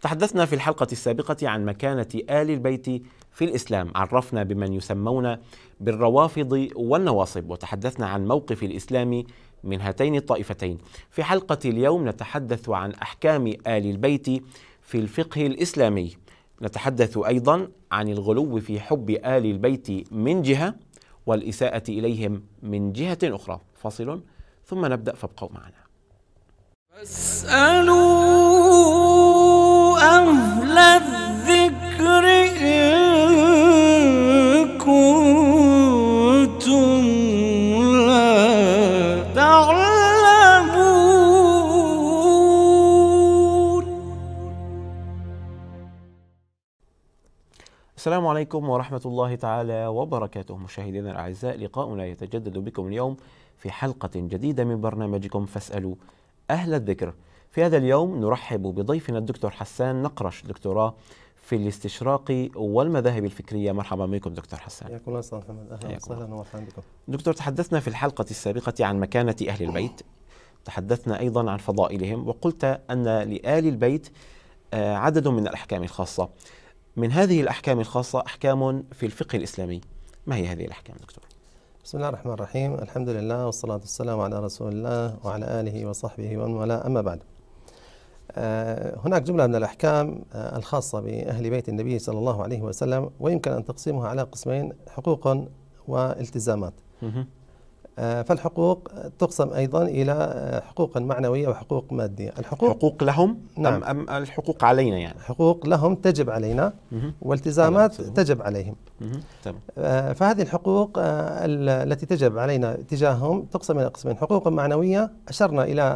تحدثنا في الحلقة السابقة عن مكانة آل البيت في الإسلام عرفنا بمن يسمون بالروافض والنواصب وتحدثنا عن موقف الإسلام من هاتين الطائفتين في حلقة اليوم نتحدث عن أحكام آل البيت في الفقه الإسلامي نتحدث أيضا عن الغلو في حب آل البيت من جهة والإساءة إليهم من جهة أخرى فاصل ثم نبدأ فابقوا معنا فاسألوا أهل الذكر إن كنتم لا تعلمون السلام عليكم ورحمة الله تعالى وبركاته مشاهدينا الأعزاء لقاؤنا يتجدد بكم اليوم في حلقة جديدة من برنامجكم فاسألوا أهل الذكر في هذا اليوم نرحب بضيفنا الدكتور حسان نقرش دكتوراه في الاستشراق والمذاهب الفكرية مرحبا بكم دكتور حسان حياكم الله أستاذ محمد أهلا وسهلا ومرحبا بكم دكتور تحدثنا في الحلقة السابقة عن مكانة أهل البيت تحدثنا أيضا عن فضائلهم وقلت أن لآل البيت آه، عدد من الأحكام الخاصة من هذه الأحكام الخاصة أحكام في الفقه الإسلامي ما هي هذه الأحكام دكتور؟ بسم الله الرحمن الرحيم الحمد لله والصلاة والسلام على رسول الله وعلى آله وصحبه ومن والاه أما بعد آه، هناك جملة من الأحكام آه، الخاصة بأهل بيت النبي صلى الله عليه وسلم ويمكن أن تقسمها على قسمين حقوق والتزامات آه، فالحقوق تقسم أيضا إلى حقوق معنوية وحقوق مادية الحقوق حقوق لهم نعم أم الحقوق علينا يعني حقوق لهم تجب علينا والتزامات تجب عليهم فهذه الحقوق التي تجب علينا تجاههم تقسم إلى قسمين حقوق معنوية أشرنا إلى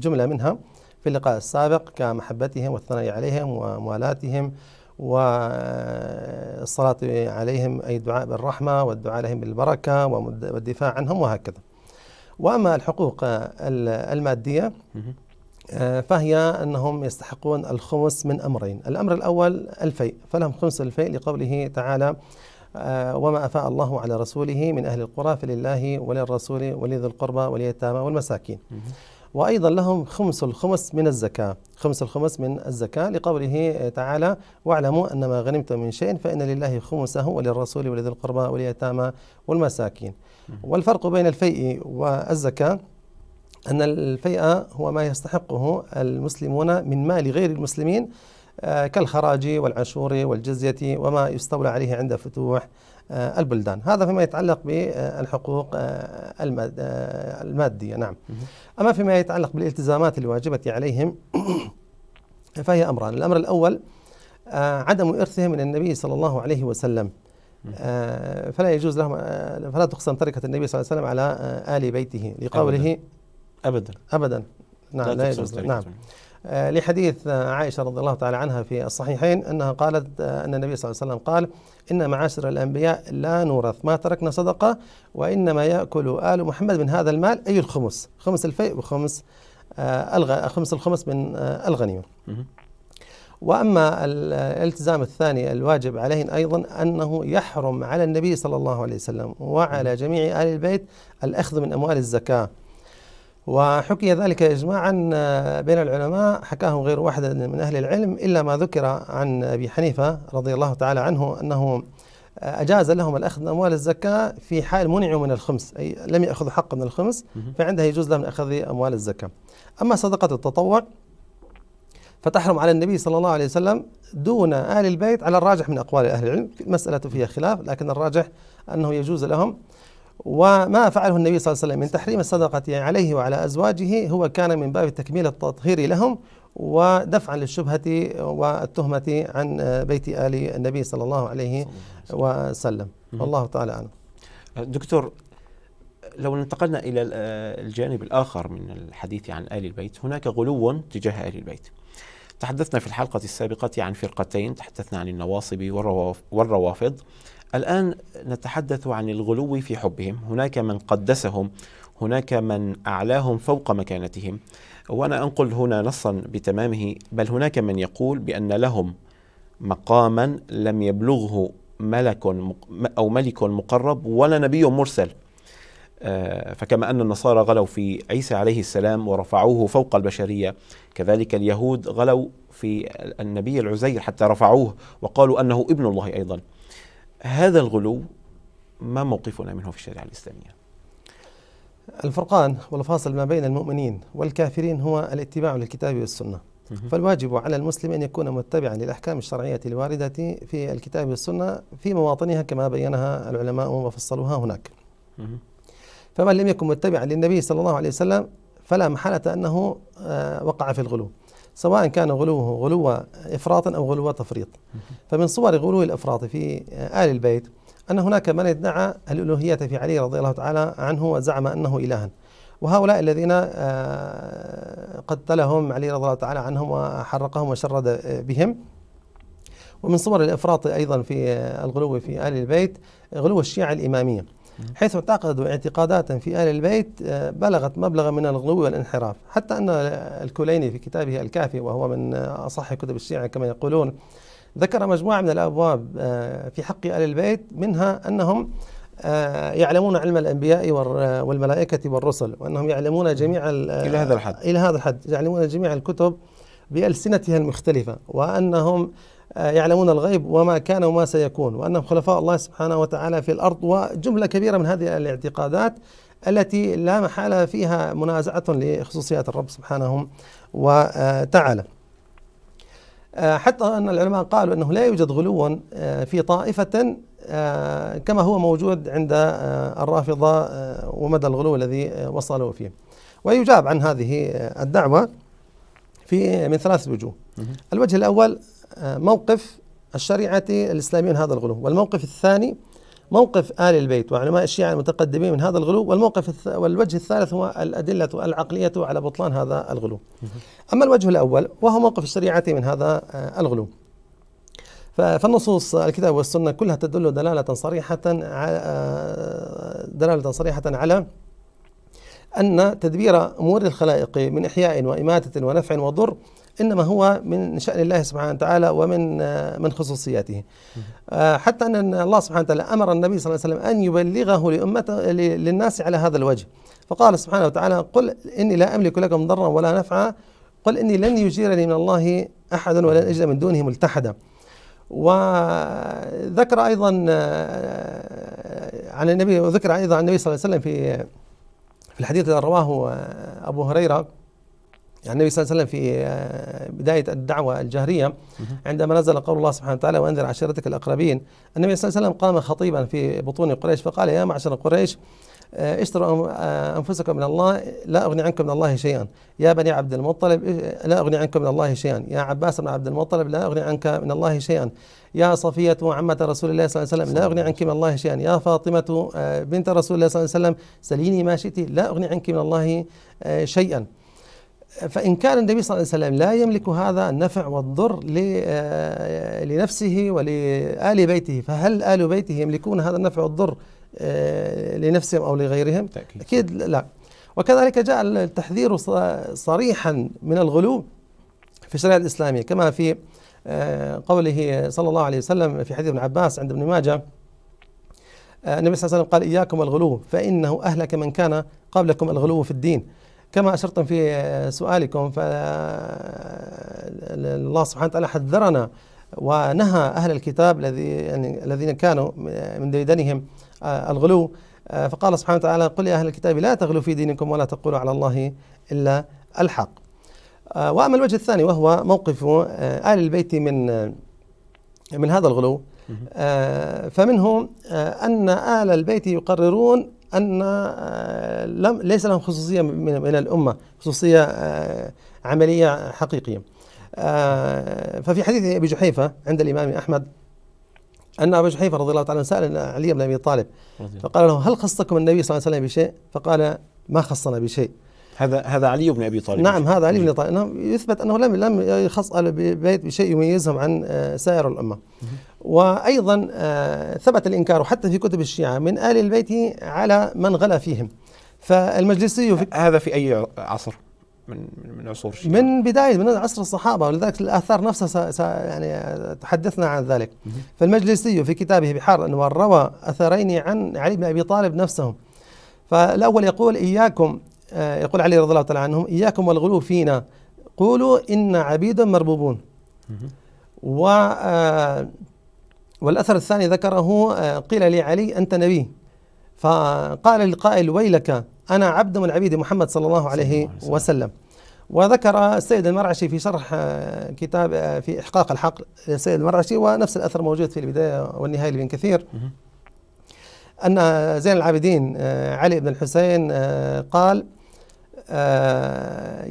جملة منها في اللقاء السابق كمحبتهم والثناء عليهم وموالاتهم والصلاة عليهم أي الدعاء بالرحمة والدعاء لهم بالبركة والدفاع عنهم وهكذا وأما الحقوق المادية آه، فهي أنهم يستحقون الخمس من أمرين الأمر الأول الفيء فلهم خمس الفيء لقوله تعالى آه، وما أفاء الله على رسوله من أهل القرى فلله وللرسول ولذي القربى واليتامى والمساكين وأيضا لهم خمس الخمس من الزكاة خمس الخمس من الزكاة لقوله تعالى واعلموا أن ما غنمتم من شيء فإن لله خمسه وللرسول ولذي القربى واليتامى والمساكين والفرق بين الفيء والزكاة أن الفيء هو ما يستحقه المسلمون من مال غير المسلمين آه، كالخراج والعشور والجزية وما يستولى عليه عند فتوح آه، البلدان هذا فيما يتعلق بالحقوق آه، آه، المادية نعم أما فيما يتعلق بالالتزامات الواجبة عليهم فهي أمران الأمر الأول عدم إرثه من النبي صلى الله عليه وسلم فلا يجوز لهم فلا تقسم تركة النبي صلى الله عليه وسلم على آل بيته لقوله أبدا أبدا, أبدا نعم لا, لا يجوز نعم آه، لحديث عائشة رضي الله تعالى عنها في الصحيحين أنها قالت آه، أن النبي صلى الله عليه وسلم قال إن معاشر الأنبياء لا نورث ما تركنا صدقة وإنما يأكل آل محمد من هذا المال أي الخمس خمس الفيء وخمس آه، خمس الخمس من الغنيمة وأما الالتزام الثاني الواجب عليهم أيضا أنه يحرم على النبي صلى الله عليه وسلم وعلى جميع آل البيت الأخذ من أموال الزكاة وحكي ذلك إجماعا آه، بين العلماء حكاه غير واحد من أهل العلم إلا ما ذكر عن أبي حنيفة رضي الله تعالى عنه أنه آه، أجاز لهم الأخذ من أموال الزكاة في حال منعوا من الخمس أي لم يأخذوا حق من الخمس فعندها يجوز لهم أخذ أموال الزكاة أما صدقة التطوع فتحرم على النبي صلى الله عليه وسلم دون آل البيت على الراجح من أقوال أهل العلم مسألة فيها خلاف لكن الراجح أنه يجوز لهم وما فعله النبي صلى الله عليه وسلم من تحريم الصدقة عليه وعلى أزواجه هو كان من باب تكميل التطهير لهم ودفعا للشبهة والتهمة عن بيت آل النبي صلى الله عليه وسلم والله تعالى أعلم دكتور لو انتقلنا إلى الجانب الآخر من الحديث عن آل البيت هناك غلو تجاه آل البيت تحدثنا في الحلقة السابقة عن فرقتين تحدثنا عن النواصب والروافض الآن نتحدث عن الغلو في حبهم هناك من قدسهم هناك من أعلاهم فوق مكانتهم وأنا أنقل هنا نصا بتمامه بل هناك من يقول بأن لهم مقاما لم يبلغه ملك أو ملك مقرب ولا نبي مرسل آه، فكما أن النصارى غلوا في عيسى عليه السلام ورفعوه فوق البشرية كذلك اليهود غلوا في النبي العزير حتى رفعوه وقالوا أنه ابن الله أيضا هذا الغلو ما موقفنا منه في الشريعة الإسلامية الفرقان والفاصل ما بين المؤمنين والكافرين هو الاتباع للكتاب والسنة فالواجب على المسلم أن يكون متبعا للأحكام الشرعية الواردة في الكتاب والسنة في مواطنها كما بينها العلماء وفصلوها هناك فمن لم يكن متبعا للنبي صلى الله عليه وسلم فلا محالة أنه آه، وقع في الغلو سواء كان غلوه غلو افراط أو غلو تفريط فمن صور غلو الإفراط في آل البيت أن هناك من ادعى الألوهية في علي رضي الله تعالى عنه وزعم أنه إلها وهؤلاء الذين آه، قتلهم علي رضي الله تعالى عنهم وحرقهم وشرد آه، بهم ومن صور الإفراط أيضا في آه، الغلو في آل البيت غلو الشيعة الإمامية حيث اعتقدوا اعتقادات في آل البيت آه، بلغت مبلغ من الغلو والانحراف حتى أن الكوليني في كتابه الكافي وهو من أصح كتب الشيعة كما يقولون ذكر مجموعة من الأبواب آه، في حق آل البيت منها أنهم آه، يعلمون علم الانبياء والملائكه والرسل وانهم يعلمون جميع الى هذا الحد الى هذا الحد يعلمون جميع الكتب بالسنتها المختلفه وانهم آه، يعلمون الغيب وما كان وما سيكون وأنهم خلفاء الله سبحانه وتعالى في الأرض وجملة كبيرة من هذه الاعتقادات التي لا محالة فيها منازعة لخصوصيات الرب سبحانه وتعالى آه، حتى أن العلماء قالوا أنه لا يوجد غلو آه، في طائفة كما هو موجود عند الرافضة ومدى الغلو الذي وصلوا فيه ويجاب عن هذه الدعوة في من ثلاث وجوه الوجه الأول موقف الشريعة الإسلامية من هذا الغلو والموقف الثاني موقف آل البيت وعلماء الشيعة المتقدمين من هذا الغلو والموقف الث... والوجه الثالث هو الأدلة العقلية على بطلان هذا الغلو أما الوجه الأول وهو موقف الشريعة من هذا آه، الغلو فالنصوص الكتاب والسنة كلها تدل دلالة صريحة آه، دلالة صريحة على أن تدبير أمور الخلائق من إحياء وإماتة ونفع وضر انما هو من شان الله سبحانه وتعالى ومن آه، من خصوصياته آه، حتى ان الله سبحانه وتعالى امر النبي صلى الله عليه وسلم ان يبلغه لامته للناس على هذا الوجه فقال سبحانه وتعالى قل اني لا املك لكم ضرا ولا نفعا قل اني لن يجيرني من الله احد ولن اجد من دونه ملتحدا وذكر ايضا آه، عن النبي وذكر ايضا عن النبي صلى الله عليه وسلم في في الحديث الذي رواه ابو هريره يعني النبي صلى الله عليه وسلم في آه، بداية الدعوة الجهرية عندما نزل قول الله سبحانه وتعالى وأنذر عشيرتك الأقربين النبي صلى الله عليه وسلم قام خطيبا في بطون قريش فقال يا معشر قريش آه، اشتروا آه، أنفسكم من الله لا أغني عنكم من الله شيئا يا بني عبد المطلب إيه، لا أغني عنكم من الله شيئا يا عباس بن عبد المطلب لا أغني عنك من الله شيئا يا صفية عمة رسول الله صلى الله عليه وسلم لا أغني عنك من الله شيئا يا فاطمة بنت رسول الله صلى الله عليه وسلم سليني ما شئت لا أغني عنك من الله شيئا فإن كان النبي صلى الله عليه وسلم لا يملك هذا النفع والضر آه، لنفسه ولآل بيته فهل آل بيته يملكون هذا النفع والضر آه، لنفسهم أو لغيرهم تأكيد. أكيد لا وكذلك جاء التحذير صريحا من الغلو في الشريعة الإسلامية كما في آه، قوله صلى الله عليه وسلم في حديث ابن عباس عند ابن ماجه النبي صلى الله عليه وسلم قال إياكم الغلو فإنه أهلك من كان قبلكم الغلو في الدين كما أشرتم في سؤالكم فالله سبحانه وتعالى حذرنا ونهى أهل الكتاب الذي يعني الذين كانوا من ديدنهم آه، الغلو آه، فقال سبحانه وتعالى قل يا أهل الكتاب لا تغلوا في دينكم ولا تقولوا على الله إلا الحق آه، وأما الوجه الثاني وهو موقف آل البيت من من هذا الغلو فمنه أن آل البيت يقررون أن آه، لم ليس لهم خصوصية من الأمة خصوصية آه، عملية حقيقية آه، ففي حديث أبي جحيفة عند الإمام أحمد أن أبي جحيفة رضي الله تعالى عنه سأل علي بن أبي طالب فقال له هل خصكم النبي صلى الله عليه وسلم بشيء فقال ما خصنا بشيء هذا هذا علي بن ابي طالب نعم هذا علي بن ابي طالب نعم يثبت انه لم لم يخص ال بيت بشيء يميزهم عن سائر الامه وأيضا آه، ثبت الإنكار حتى في كتب الشيعة من آل البيت على من غلا فيهم فالمجلسي في هذا في أي عصر؟ من من عصور الشيعة من بدايه من عصر الصحابه ولذلك الاثار نفسها س... س... يعني آه، تحدثنا عن ذلك فالمجلسي في كتابه بحار الانوار روى اثرين عن علي بن ابي طالب نفسهم فالاول يقول اياكم آه، يقول علي رضي الله تعالى عنهم اياكم والغلو فينا قولوا ان عبيدا مربوبون و والأثر الثاني ذكره آه، قيل لعلي أنت نبي فقال القائل ويلك أنا عبد من عبيد محمد صلى الله عليه وسلم وذكر السيد المرعشي في شرح آه، كتاب آه، في إحقاق الحق للسيد المرعشي ونفس الأثر موجود في البداية والنهاية لابن كثير أن زين العابدين علي بن الحسين قال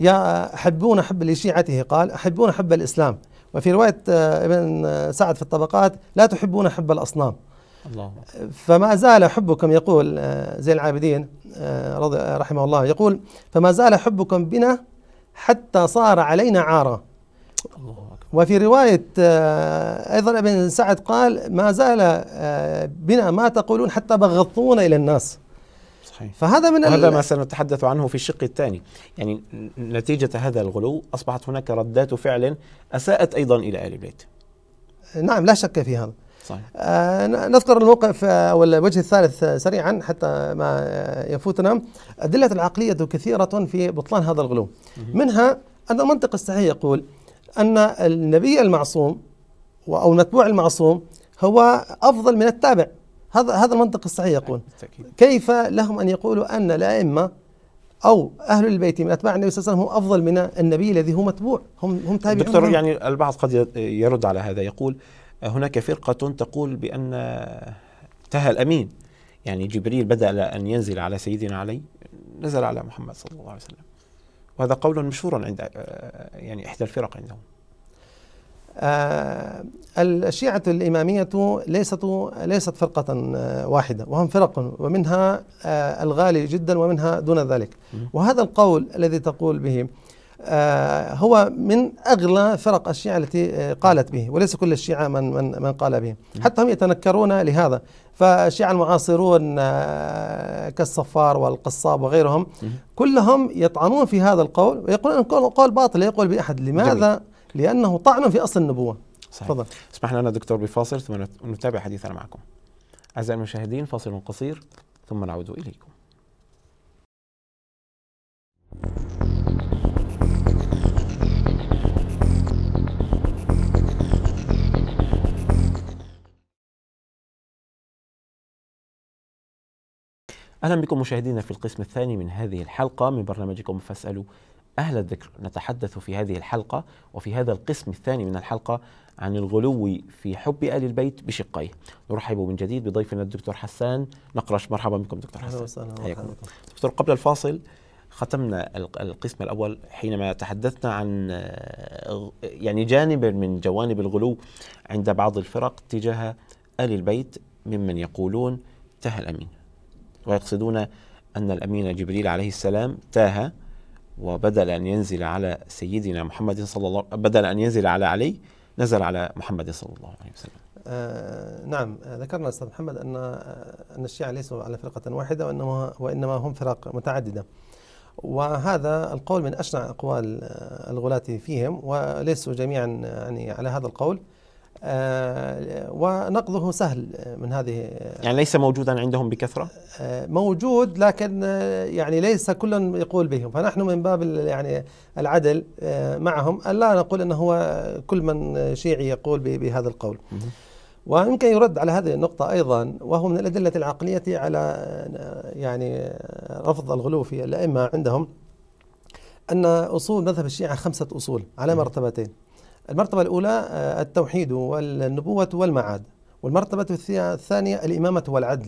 يا أحبون حب لشيعته قال أحبون حب الإسلام وفي رواية آه، ابن آه، سعد في الطبقات لا تحبون حب الأصنام الله فما زال حبكم يقول آه، زين العابدين رضي رحمه الله يقول فما زال حبكم بنا حتى صار علينا عارا وفي رواية أيضا ابن سعد قال ما زال بنا ما تقولون حتى بغضتونا إلى الناس صحيح. فهذا من هذا ما سنتحدث عنه في الشق الثاني يعني نتيجة هذا الغلو أصبحت هناك ردات فعل أساءت أيضا إلى آل البيت نعم لا شك في هذا صحيح. آه نذكر الموقف آه والوجه الثالث آه سريعا حتى ما آه، يفوتنا أدلة العقلية كثيرة في بطلان هذا الغلو منها أن المنطق الصحيح يقول أن النبي المعصوم أو المتبوع المعصوم هو أفضل من التابع هذا هذا المنطق الصحيح نعم، يقول كيف لهم أن يقولوا أن الأئمة أو أهل البيت من أتباع النبي صلى الله عليه وسلم هم أفضل من النبي الذي هو متبوع هم هم تابعون دكتور هم. يعني البعض قد يرد على هذا يقول هناك فرقة تقول بأن انتهى الأمين يعني جبريل بدأ أن ينزل على سيدنا علي نزل على محمد صلى الله عليه وسلم وهذا قول مشهور عند آه، يعني إحدى الفرق عندهم آه، الشيعة الإمامية ليست ليست فرقة آه، واحدة وهم فرق ومنها آه، الغالي جدا ومنها دون ذلك وهذا القول الذي تقول به هو من اغلى فرق الشيعه التي قالت به وليس كل الشيعه من من من قال به حتى هم يتنكرون لهذا فالشيعه المعاصرون كالصفار والقصاب وغيرهم كلهم يطعنون في هذا القول ويقولون قول باطل يقول باحد لماذا جميل. لأنه طعن في أصل النبوة صحيح تفضل اسمح لنا دكتور بفاصل ثم نتابع حديثنا معكم أعزائي المشاهدين فاصل قصير ثم نعود إليكم أهلا بكم مشاهدينا في القسم الثاني من هذه الحلقة من برنامجكم فاسألوا أهل الذكر نتحدث في هذه الحلقة وفي هذا القسم الثاني من الحلقة عن الغلو في حب آل البيت بشقيه نرحب من جديد بضيفنا الدكتور حسان نقرش مرحبا بكم دكتور حسان وسهلا دكتور قبل الفاصل ختمنا القسم الأول حينما تحدثنا عن آه، يعني جانب من جوانب الغلو عند بعض الفرق تجاه آل البيت ممن يقولون تاه الأمين ويقصدون أن الأمين جبريل عليه السلام تاه وبدل أن ينزل على سيدنا محمد صلى الله بدل أن ينزل على علي نزل على محمد صلى الله عليه وسلم آه نعم آه، ذكرنا أستاذ محمد أن آه، أن الشيعة ليسوا على فرقة واحدة وإنما, وإنما هم فرق متعددة وهذا القول من أشنع أقوال آه، الغلاة فيهم وليسوا جميعا يعني على هذا القول آه، ونقضه سهل آه، من هذه آه، يعني ليس موجودا عندهم بكثره؟ موجود لكن يعني ليس كل يقول بهم فنحن من باب يعني العدل معهم الا نقول انه هو كل من شيعي يقول بهذا القول. ويمكن يرد على هذه النقطة أيضا وهو من الأدلة العقلية على يعني رفض الغلو في الأئمة عندهم أن أصول مذهب الشيعة خمسة أصول على مرتبتين المرتبة الأولى آه، التوحيد والنبوة والمعاد والمرتبة الثانية الإمامة والعدل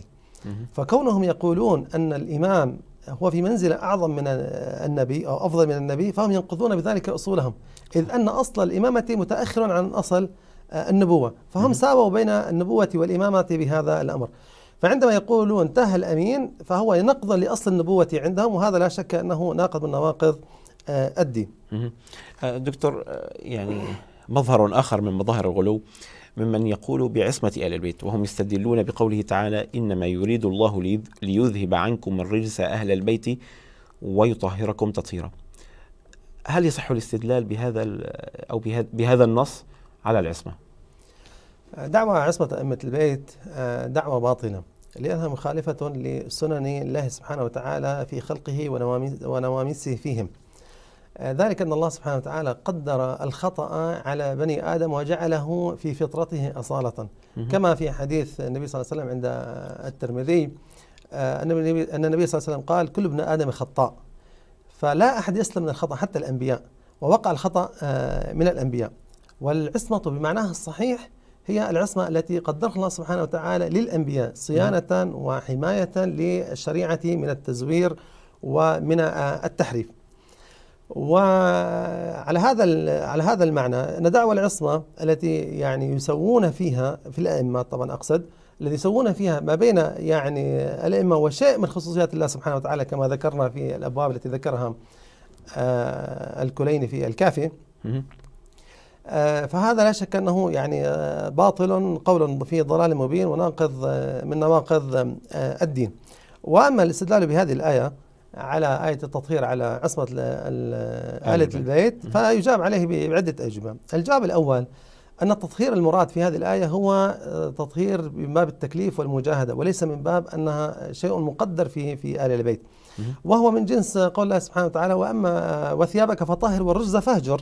فكونهم يقولون أن الإمام هو في منزلة أعظم من النبي أو أفضل من النبي فهم ينقضون بذلك أصولهم إذ أن أصل الإمامة متأخر عن أصل آه، النبوة فهم ساووا بين النبوة والإمامة بهذا الأمر فعندما يقولوا انتهى الأمين فهو نقضا لأصل النبوة عندهم وهذا لا شك أنه ناقض من نواقض آه، الدين دكتور يعني مظهر آخر من مظاهر الغلو ممن يقول بعصمة آل البيت وهم يستدلون بقوله تعالى إنما يريد الله ليذهب عنكم الرجس أهل البيت ويطهركم تطهيرا هل يصح الاستدلال بهذا أو بهذا النص على العصمة؟ دعوة عصمة أئمة البيت آه، دعوة باطنة لأنها مخالفة لسنن الله سبحانه وتعالى في خلقه ونواميسه فيهم آه، ذلك أن الله سبحانه وتعالى قدر الخطأ على بني آدم وجعله في فطرته أصالة كما في حديث النبي صلى الله عليه وسلم عند الترمذي آه، أن النبي صلى الله عليه وسلم قال كل ابن آدم خطاء فلا أحد يسلم من الخطأ حتى الأنبياء ووقع الخطأ آه، من الأنبياء والعصمة بمعناها الصحيح هي العصمة التي قدرها الله سبحانه وتعالى للأنبياء نعم. صيانة وحماية للشريعة من التزوير ومن التحريف وعلى هذا على هذا المعنى دعوه العصمة التي يعني يسوون فيها في الأئمة طبعا أقصد الذي يسوون فيها ما بين يعني الأئمة وشيء من خصوصيات الله سبحانه وتعالى كما ذكرنا في الأبواب التي ذكرها آه، الكليني في الكافي آه، فهذا لا شك أنه يعني آه، باطل قول فيه ضلال مبين وناقض من نواقض الدين وأما الاستدلال بهذه الآية على آية التطهير على عصمة آلة البيت فيجاب عليه بعدة أجوبة الجواب الأول أن التطهير المراد في هذه الآية هو آه، تطهير من باب التكليف والمجاهدة وليس من باب أنها شيء مقدر في في آل البيت وهو من جنس قول الله سبحانه وتعالى وأما آه، وثيابك فطهر والرجز فاهجر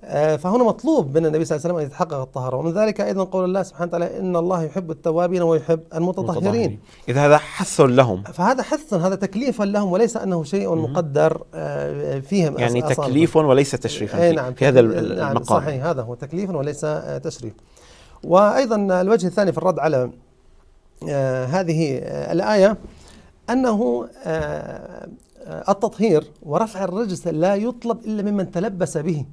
آه، فهنا مطلوب من النبي صلى الله عليه وسلم أن يتحقق الطهارة ومن ذلك أيضا قول الله سبحانه وتعالى إن الله يحب التوابين ويحب المتطهرين إذا هذا حث لهم فهذا حث هذا تكليف لهم وليس أنه شيء مقدر آه، فيهم يعني أصلاً. تكليف وليس تشريفا إيه، في, نعم في هذا نعم، المقام نعم صحيح هذا هو تكليف وليس آه، تشريف وأيضا الوجه الثاني في الرد على هذه الآية أنه التطهير ورفع الرجس لا يطلب إلا ممن تلبس به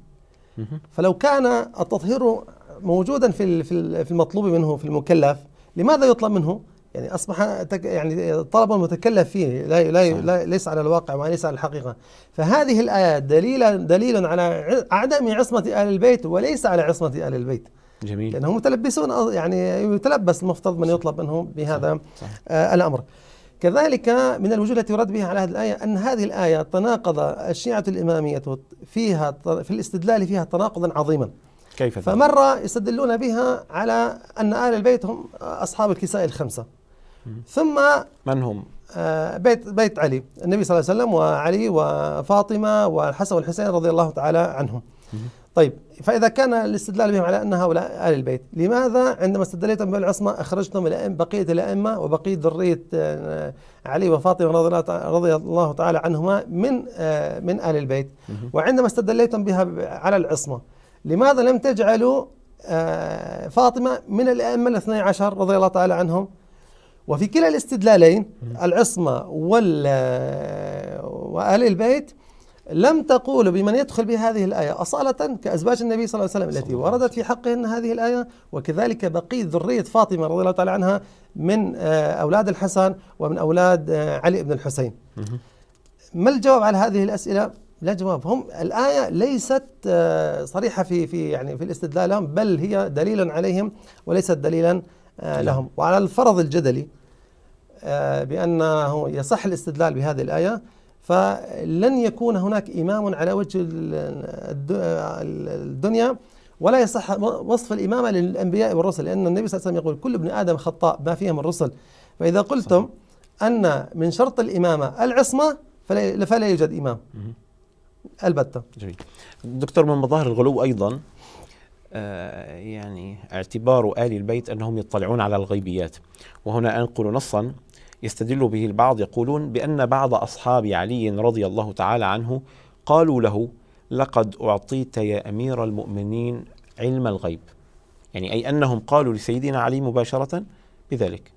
فلو كان التطهير موجودا في في المطلوب منه في المكلف لماذا يطلب منه؟ يعني اصبح يعني طلب المتكلف فيه لا لا, لا ليس على الواقع وليس على الحقيقه فهذه الايات دليل دليل على عدم عصمه ال البيت وليس على عصمه ال البيت جميل لانهم متلبسون يعني يتلبس المفترض من يطلب منهم بهذا صح. صح. آه الامر كذلك من الوجوه التي يرد بها على هذه الآية أن هذه الآية تناقض الشيعة الإمامية فيها في الاستدلال فيها تناقضا عظيما كيف ذلك؟ فمرة يستدلون بها على أن آل البيت هم أصحاب الكساء الخمسة ثم من هم؟ آه، بيت بيت علي النبي صلى الله عليه وسلم وعلي وفاطمة والحسن والحسين رضي الله تعالى عنهم طيب فإذا كان الاستدلال بهم على أن هؤلاء آل البيت لماذا عندما استدليتم بالعصمة أخرجتم بقية الأئمة وبقية ذرية آه، علي وفاطمة رضي الله تعالى عنهما من آه، من آل البيت وعندما استدليتم بها على العصمة لماذا لم تجعلوا آه، فاطمة من الأئمة الاثني عشر رضي الله تعالى عنهم وفي كلا الاستدلالين العصمة وال وآل البيت لم تقول بمن يدخل بهذه الآية أصالة كأزواج النبي صلى الله عليه وسلم التي وردت في حقهن هذه الآية وكذلك بقي ذرية فاطمة رضي الله تعالى عنها من آه، أولاد الحسن ومن أولاد آه، علي بن الحسين ما الجواب على هذه الأسئلة؟ لا جواب هم الآية ليست آه، صريحة في في يعني في الاستدلال بل هي دليلا عليهم وليست دليلا نعم. لهم وعلى الفرض الجدلي بأنه يصح الاستدلال بهذه الآية فلن يكون هناك إمام على وجه الدنيا ولا يصح وصف الإمامة للأنبياء والرسل لأن النبي صلى الله عليه وسلم يقول كل ابن آدم خطاء ما فيهم الرسل فإذا قلتم أن من شرط الإمامة العصمة فلا يوجد إمام البتة جميل دكتور من مظاهر الغلو أيضا آه يعني اعتبار آل البيت أنهم يطلعون على الغيبيات وهنا أنقل نصا يستدل به البعض يقولون بأن بعض أصحاب علي رضي الله تعالى عنه قالوا له لقد أعطيت يا أمير المؤمنين علم الغيب يعني أي أنهم قالوا لسيدنا علي مباشرة بذلك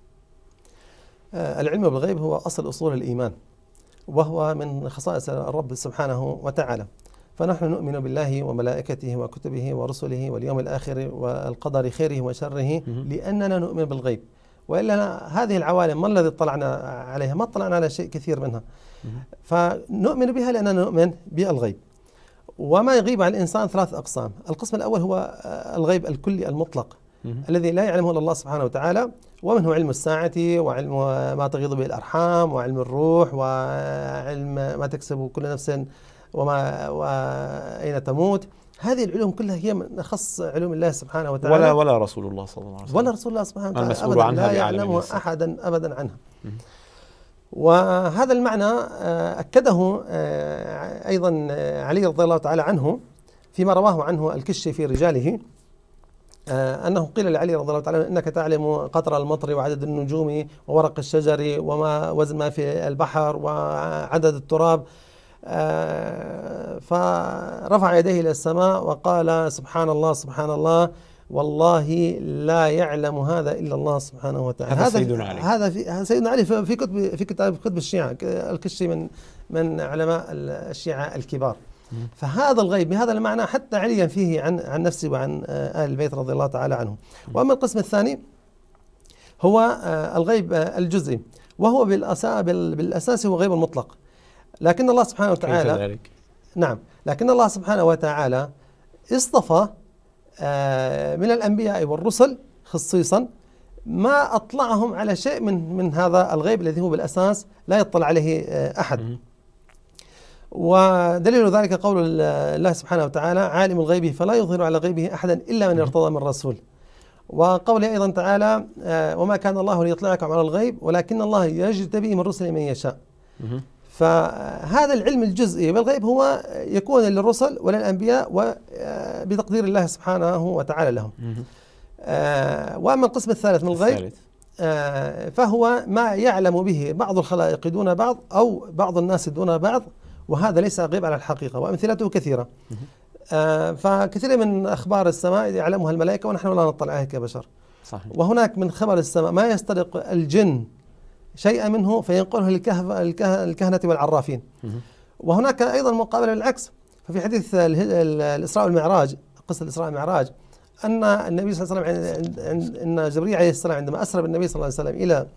آه، العلم بالغيب هو أصل أصول الإيمان وهو من خصائص الرب سبحانه وتعالى فنحن نؤمن بالله وملائكته وكتبه ورسله واليوم الآخر والقدر خيره وشره لأننا نؤمن بالغيب والا هذه العوالم ما الذي اطلعنا عليها؟ ما اطلعنا على شيء كثير منها. فنؤمن بها لاننا نؤمن بالغيب. وما يغيب عن الانسان ثلاث اقسام، القسم الاول هو آه، الغيب الكلي المطلق الذي لا يعلمه الا الله سبحانه وتعالى ومنه علم الساعة وعلم ما تغيض به الأرحام وعلم الروح وعلم ما تكسب كل نفس وما وأين تموت هذه العلوم كلها هي من أخص علوم الله سبحانه وتعالى ولا ولا رسول الله صلى الله عليه وسلم ولا رسول الله سبحانه وتعالى المسؤول عنها لا يعلمها أحدا أبدا عنها وهذا المعنى آه، أكده آه، أيضا آه، علي رضي الله تعالى عنه فيما رواه عنه الكشي في رجاله أنه قيل لعلي رضي الله تعالى إنك تعلم قطر المطر وعدد النجوم وورق الشجر وما وزن ما في البحر وعدد التراب آه، فرفع يديه الى السماء وقال سبحان الله سبحان الله والله لا يعلم هذا الا الله سبحانه وتعالى هذا, هذا سيدنا علي هذا في سيدنا علي في كتب في كتاب كتب الشيعه الكشي من من علماء الشيعه الكبار فهذا الغيب بهذا المعنى حتى عليا فيه عن عن نفسه وعن آه، ال البيت رضي الله تعالى عنه واما القسم الثاني هو آه، الغيب الجزئي وهو بالاساس هو غيب المطلق لكن الله سبحانه وتعالى ذلك. نعم لكن الله سبحانه وتعالى اصطفى آه، من الأنبياء والرسل خصيصا ما أطلعهم على شيء من من هذا الغيب الذي هو بالأساس لا يطلع عليه آه، أحد ودليل ذلك قول الله سبحانه وتعالى عالم الغيب فلا يظهر على غيبه أحدا إلا من ارتضى من رسول وقوله أيضا تعالى آه، وما كان الله ليطلعكم على الغيب ولكن الله يجتبي من رسله من يشاء فهذا العلم الجزئي بالغيب هو يكون للرسل وللأنبياء وبتقدير آه، الله سبحانه وتعالى لهم آه، وأما القسم الثالث من الغيب آه، فهو ما يعلم به بعض الخلائق دون بعض أو بعض الناس دون بعض وهذا ليس غيب على الحقيقة وأمثلته كثيرة فكثير من أخبار السماء يعلمها الملائكة ونحن لا نطلع عليها كبشر صحيح. وهناك من خبر السماء ما يسترق الجن شيئا منه فينقله للكهنة والعرافين وهناك أيضا مقابلة بالعكس ففي حديث الإسراء والمعراج قصة الإسراء والمعراج أن النبي صلى الله عليه وسلم أن جبريل عليه السلام عندما أسرى بالنبي صلى الله عليه وسلم إلى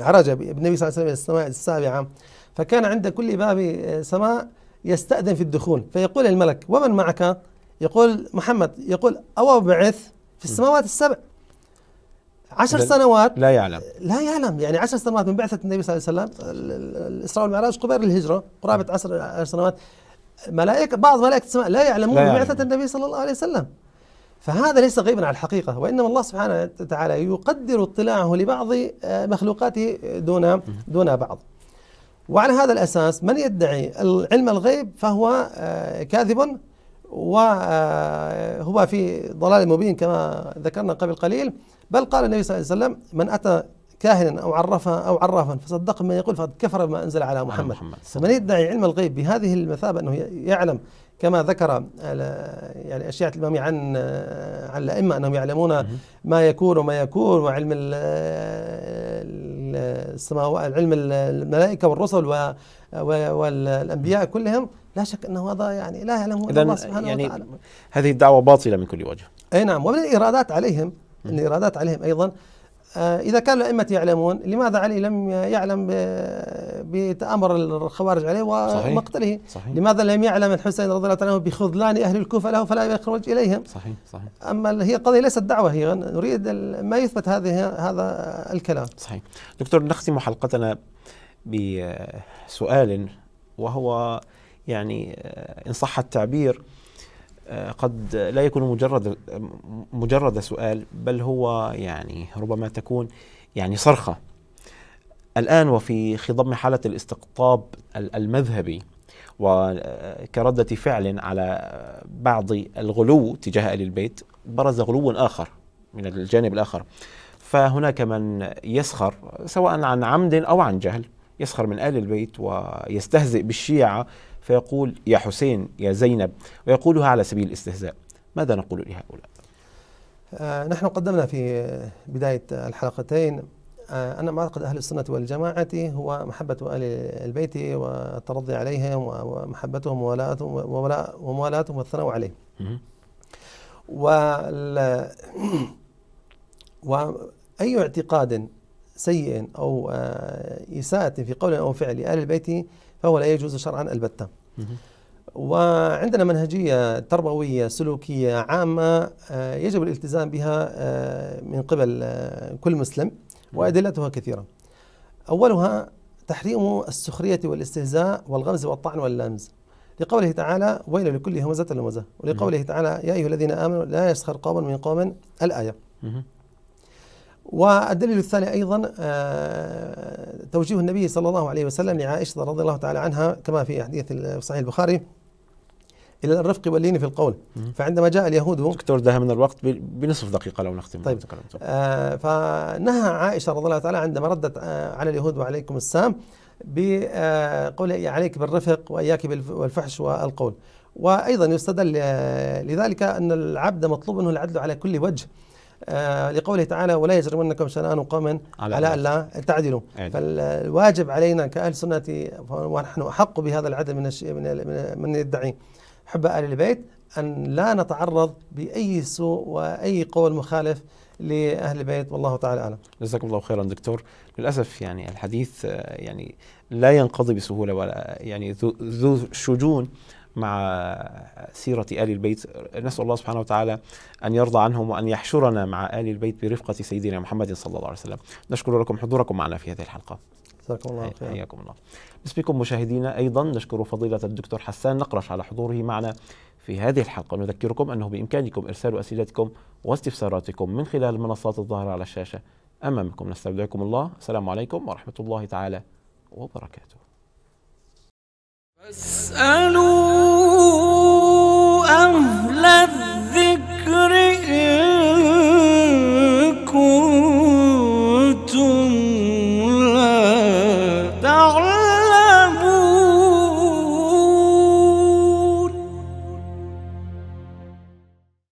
عرج بالنبي صلى الله عليه وسلم إلى السماء السابعة فكان عند كل باب سماء يستأذن في الدخول فيقول الملك ومن معك يقول محمد يقول أو بعث في السماوات السبع عشر سنوات لا يعلم لا يعلم يعني عشر سنوات من بعثة النبي صلى الله عليه وسلم الإسراء والمعراج قبيل الهجرة قرابة عشر, عشر سنوات ملائكة بعض ملائكة السماء لا يعلمون يعلم. بعثة النبي صلى الله عليه وسلم فهذا ليس غيبا على الحقيقة وإنما الله سبحانه وتعالى يقدر اطلاعه لبعض آه، مخلوقاته دون دون بعض وعلى هذا الأساس من يدعي علم الغيب فهو آه، كاذب وهو آه، في ضلال مبين كما ذكرنا قبل قليل بل قال النبي صلى الله عليه وسلم من أتى كاهنا أو عرفا أو عرافا فصدق ما يقول فقد كفر بما أنزل على محمد, محمد. من يدعي علم الغيب بهذه المثابة أنه يعلم كما ذكر يعني أشيعة الإمام عن عن الأئمة أنهم يعلمون ما يكون وما يكون وعلم السماوات علم الملائكة والرسل والأنبياء كلهم لا شك أنه هذا يعني لا يعلمه الله سبحانه يعني وتعالى هذه الدعوة باطلة من كل وجه أي نعم ومن الإيرادات عليهم الإيرادات يعني عليهم أيضا آه، إذا كان الأئمة يعلمون لماذا علي لم يعلم بتآمر الخوارج عليه ومقتله صحيح. صحيح. لماذا لم يعلم الحسين رضي الله عنه بخذلان أهل الكوفة له فلا يخرج إليهم صحيح صحيح أما هي قضية ليست دعوة هي نريد ما يثبت هذه هذا الكلام صحيح دكتور نختم حلقتنا بسؤال وهو يعني آه، إن صح التعبير آه، قد لا يكون مجرد مجرد سؤال بل هو يعني ربما تكون يعني صرخه الان وفي خضم حاله الاستقطاب المذهبي وكردة فعل على بعض الغلو تجاه آل البيت برز غلو آخر من الجانب الآخر فهناك من يسخر سواء عن عمد أو عن جهل يسخر من آل البيت ويستهزئ بالشيعة فيقول يا حسين يا زينب ويقولها على سبيل الاستهزاء ماذا نقول لهؤلاء؟ آه، نحن قدمنا في بداية الحلقتين آه، أن معتقد أهل السنة والجماعة هو محبة أهل البيت والترضي عليهم ومحبتهم وموالاتهم وموالاتهم والثناء عليهم. وال وأي اعتقاد سيء أو آه، إساءة في قول أو فعل أهل البيت فهو لا يجوز شرعا البتة وعندنا منهجية تربوية سلوكية عامة آه، يجب الالتزام بها آه، من قبل آه، كل مسلم وأدلتها كثيرة أولها تحريم السخرية والاستهزاء والغمز والطعن واللمز لقوله تعالى ويل لكل همزة لمزة ولقوله تعالى يا أيها الذين آمنوا لا يسخر قوم من قوم الآية والدليل الثاني أيضا آه، توجيه النبي صلى الله عليه وسلم لعائشة رضي الله تعالى عنها كما في حديث صحيح البخاري إلى الرفق واللين في القول فعندما جاء اليهود دكتور ده من الوقت بنصف دقيقة لو نختم طيب آه فنهى عائشة رضي الله تعالى عندما ردت آه على اليهود وعليكم السلام بقول آه، عليك بالرفق وإياك والفحش والقول وأيضا يستدل آه، لذلك أن العبد مطلوب منه العدل على كل وجه آه، لقوله تعالى ولا يجرمنكم شنآن قوم على ألا تعدلوا فالواجب علينا كأهل سنة ونحن أحق بهذا العدل من من من يدعي حب أهل البيت أن لا نتعرض بأي سوء وأي قول مخالف لأهل البيت والله تعالى أعلم جزاكم الله خيرا دكتور للأسف يعني الحديث آه، يعني لا ينقضي بسهولة ولا يعني ذو شجون مع سيرة آل البيت نسأل الله سبحانه وتعالى أن يرضى عنهم وأن يحشرنا مع آل البيت برفقة سيدنا محمد صلى الله عليه وسلم نشكر لكم حضوركم معنا في هذه الحلقة جزاكم الله خير حياكم الله نسبكم مشاهدينا أيضا نشكر فضيلة الدكتور حسان نقرش على حضوره معنا في هذه الحلقة نذكركم أنه بإمكانكم إرسال أسئلتكم واستفساراتكم من خلال المنصات الظاهرة على الشاشة أمامكم نستودعكم الله السلام عليكم ورحمة الله تعالى وبركاته اسألوا أهل الذكر